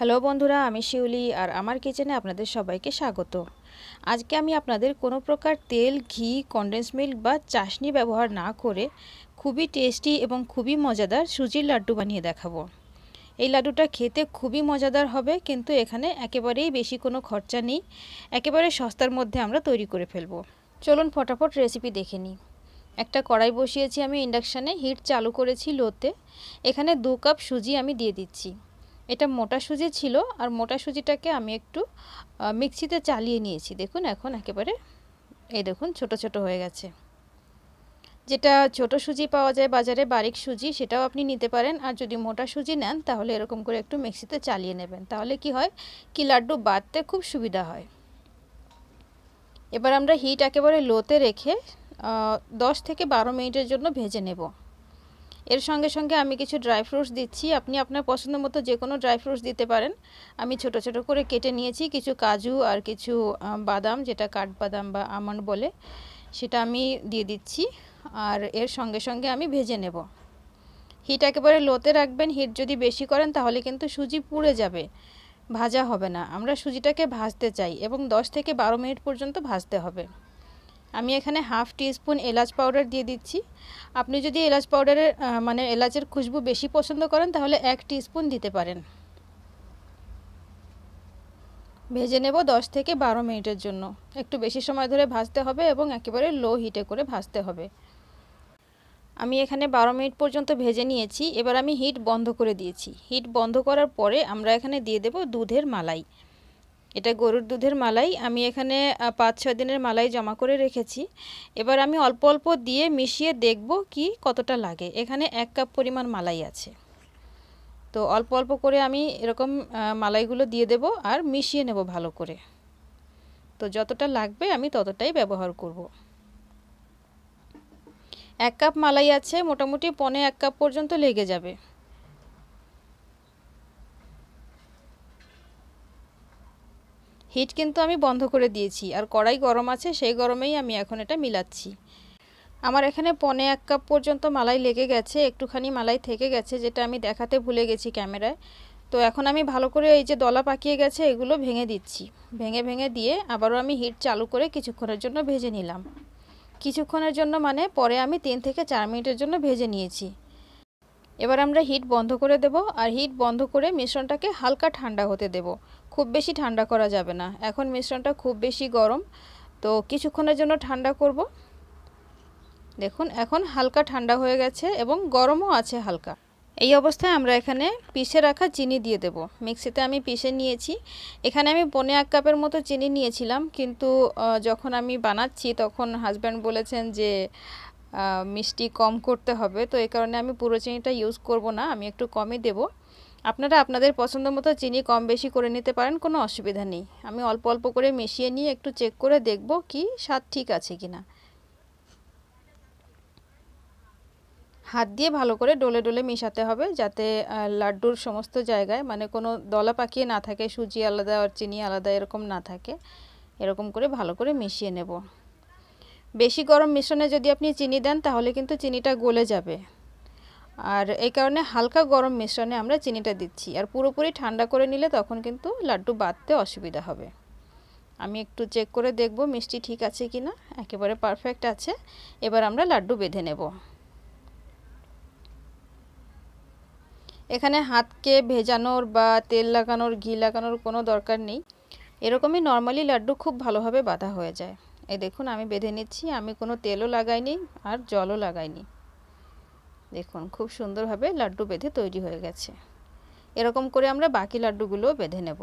hello বন্ধুরা আমি শিউলি আর আমার কিচেনে আপনাদের সবাইকে স্বাগত আজকে আমি আপনাদের কোনো প্রকার তেল ঘি কনডেন্স মিল্ক বা চাশনি ব্যবহার না করে খুবই টেস্টি এবং খুবই মজাদার সুজির লাড্ডু বানিয়ে দেখাবো এই লাড্ডুটা খেতে খুবই মজাদার হবে কিন্তু এখানে একেবারেই বেশি কোনো খরচা নেই একেবারে সস্তার মধ্যে আমরা তৈরি করে ফেলব চলুন ফটাফট রেসিপি দেখে নিই একটা কড়াই বসিয়েছি আমি ইন্ডাকশানে হিট চালু করেছি লোতে এখানে দু কাপ সুজি আমি দিয়ে দিচ্ছি এটা মোটা সুজি ছিল আর মোটা সুজিটাকে আমি একটু মিক্সিতে চালিয়ে নিয়েছি দেখুন এখন একেবারে এই দেখুন ছোট ছোট হয়ে গেছে যেটা ছোট সুজি পাওয়া যায় বাজারে বারিক সুজি সেটাও আপনি নিতে পারেন আর যদি মোটা সুজি নেন তাহলে এরকম করে একটু মিক্সিতে চালিয়ে নেবেন তাহলে কি হয় কি লাড্ডু বাঁধতে খুব সুবিধা হয় এবার আমরা হিট একেবারে লোতে রেখে দশ থেকে বারো মিনিটের জন্য ভেজে নেব এর সঙ্গে সঙ্গে আমি কিছু ড্রাই ফ্রুটস দিচ্ছি আপনি আপনার পছন্দ মতো যে কোনো ড্রাই ফ্রুটস দিতে পারেন আমি ছোট ছোট করে কেটে নিয়েছি কিছু কাজু আর কিছু বাদাম যেটা কাঠবাদাম বা আমন্ড বলে সেটা আমি দিয়ে দিচ্ছি আর এর সঙ্গে সঙ্গে আমি ভেজে নেব হিট একেবারে লোতে রাখবেন হিট যদি বেশি করেন তাহলে কিন্তু সুজি পুড়ে যাবে ভাজা হবে না আমরা সুজিটাকে ভাজতে চাই এবং দশ থেকে বারো মিনিট পর্যন্ত ভাজতে হবে আমি এখানে হাফ টিস্পুন এলাচ পাউডার দিয়ে দিচ্ছি আপনি যদি এলাচ পাউডারের মানে এলাচের খুশবু বেশি পছন্দ করেন তাহলে এক টিস্পুন দিতে পারেন ভেজে নেব দশ থেকে বারো মিনিটের জন্য একটু বেশি সময় ধরে ভাজতে হবে এবং একেবারে লো হিটে করে ভাজতে হবে আমি এখানে বারো মিনিট পর্যন্ত ভেজে নিয়েছি এবার আমি হিট বন্ধ করে দিয়েছি হিট বন্ধ করার পরে আমরা এখানে দিয়ে দেব দুধের মালাই এটা গরুর দুধের মালাই আমি এখানে পাঁচ ছয় দিনের মালাই জমা করে রেখেছি এবার আমি অল্প অল্প দিয়ে মিশিয়ে দেখব কি কতটা লাগে এখানে এক কাপ পরিমাণ মালাই আছে তো অল্প অল্প করে আমি এরকম মালাইগুলো দিয়ে দেব আর মিশিয়ে নেব ভালো করে তো যতটা লাগবে আমি ততটাই ব্যবহার করব এক কাপ মালাই আছে মোটামুটি পনে এক কাপ পর্যন্ত লেগে যাবে হিট কিন্তু আমি বন্ধ করে দিয়েছি আর কড়াই গরম আছে সেই গরমেই আমি এখন এটা মিলাচ্ছি আমার এখানে পনে এক কাপ পর্যন্ত মালাই লেগে গেছে একটুখানি মালাই থেকে গেছে যেটা আমি দেখাতে ভুলে গেছি ক্যামেরায় তো এখন আমি ভালো করে এই যে দলা পাকিয়ে গেছে এগুলো ভেঙে দিচ্ছি ভেঙে ভেঙে দিয়ে আবারও আমি হিট চালু করে কিছুক্ষণের জন্য ভেজে নিলাম কিছুক্ষণের জন্য মানে পরে আমি তিন থেকে চার মিনিটের জন্য ভেজে নিয়েছি এবার আমরা হিট বন্ধ করে দেব আর হিট বন্ধ করে মিশ্রণটাকে হালকা ঠান্ডা হতে দেব খুব বেশি ঠান্ডা করা যাবে না এখন মিশ্রণটা খুব বেশি গরম তো কিছুক্ষণের জন্য ঠান্ডা করব দেখুন এখন হালকা ঠান্ডা হয়ে গেছে এবং গরমও আছে হালকা এই অবস্থায় আমরা এখানে পিষে রাখা চিনি দিয়ে দেব মিক্সিতে আমি পিষে নিয়েছি এখানে আমি পনে এক কাপের মতো চিনি নিয়েছিলাম কিন্তু যখন আমি বানাচ্ছি তখন হাজব্যান্ড বলেছেন যে মিষ্টি কম করতে হবে তো এই কারণে আমি পুরো চিনিটা ইউজ করব না আমি একটু কমই দেব আপনারা আপনাদের পছন্দ মতো চিনি কম বেশি করে নিতে পারেন কোনো অসুবিধা নেই আমি অল্প অল্প করে মিশিয়ে নিয়ে একটু চেক করে দেখব কি স্বাদ ঠিক আছে কি না হাত দিয়ে ভালো করে ডোলে ডলে মেশাতে হবে যাতে লাড্ডুর সমস্ত জায়গায় মানে কোনো দলা পাকিয়ে না থাকে সুজি আলাদা আর চিনি আলাদা এরকম না থাকে এরকম করে ভালো করে মিশিয়ে নেব বেশি গরম মিশ্রণে যদি আপনি চিনি দেন তাহলে কিন্তু চিনিটা গলে যাবে আর এই কারণে হালকা গরম মিশ্রণে আমরা চিনিটা দিচ্ছি আর পুরোপুরি ঠান্ডা করে নিলে তখন কিন্তু লাড্ডু বাঁধতে অসুবিধা হবে আমি একটু চেক করে দেখব মিষ্টি ঠিক আছে কি না একেবারে পারফেক্ট আছে এবার আমরা লাড্ডু বেঁধে নেব এখানে হাতকে ভেজানোর বা তেল লাগানোর ঘি লাগানোর কোনো দরকার নেই এরকমই নর্মালি লাড্ডু খুব ভালোভাবে বাঁধা হয়ে যায় এই দেখুন আমি বেঁধে নিচ্ছি আমি কোনো তেলও লাগাইনি আর জলও লাগাইনি দেখুন খুব সুন্দরভাবে লাড্ডু বেঁধে তৈরি হয়ে গেছে এরকম করে আমরা বাকি লাড্ডুগুলো বেঁধে নেব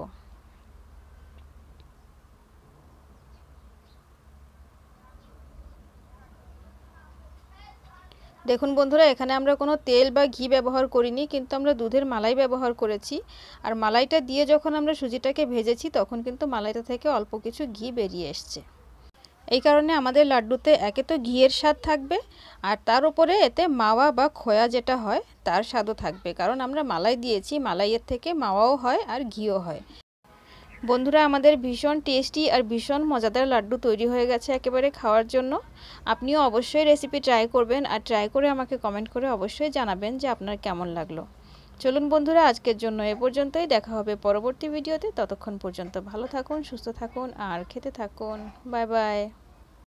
দেখুন বন্ধুরা এখানে আমরা কোনো তেল বা ঘি ব্যবহার করিনি কিন্তু আমরা দুধের মালাই ব্যবহার করেছি আর মালাইটা দিয়ে যখন আমরা সুজিটাকে ভেজেছি তখন কিন্তু মালাইটা থেকে অল্প কিছু ঘি বেরিয়ে এসছে এই কারণে আমাদের লাড্ডুতে একে তো ঘিয়ের স্বাদ থাকবে আর তার উপরে এতে মাওয়া বা খোয়া যেটা হয় তার স্বাদও থাকবে কারণ আমরা মালাই দিয়েছি মালাইয়ের থেকে মাওয়াও হয় আর ঘিও হয় বন্ধুরা আমাদের ভীষণ টেস্টি আর ভীষণ মজাদার লাড্ডু তৈরি হয়ে গেছে একেবারে খাওয়ার জন্য আপনিও অবশ্যই রেসিপি ট্রাই করবেন আর ট্রাই করে আমাকে কমেন্ট করে অবশ্যই জানাবেন যে আপনার কেমন লাগলো চলুন বন্ধুরা আজকের জন্য এ পর্যন্তই দেখা হবে পরবর্তী ভিডিওতে ততক্ষণ পর্যন্ত ভালো থাকুন সুস্থ থাকুন আর খেতে থাকুন বাই বাই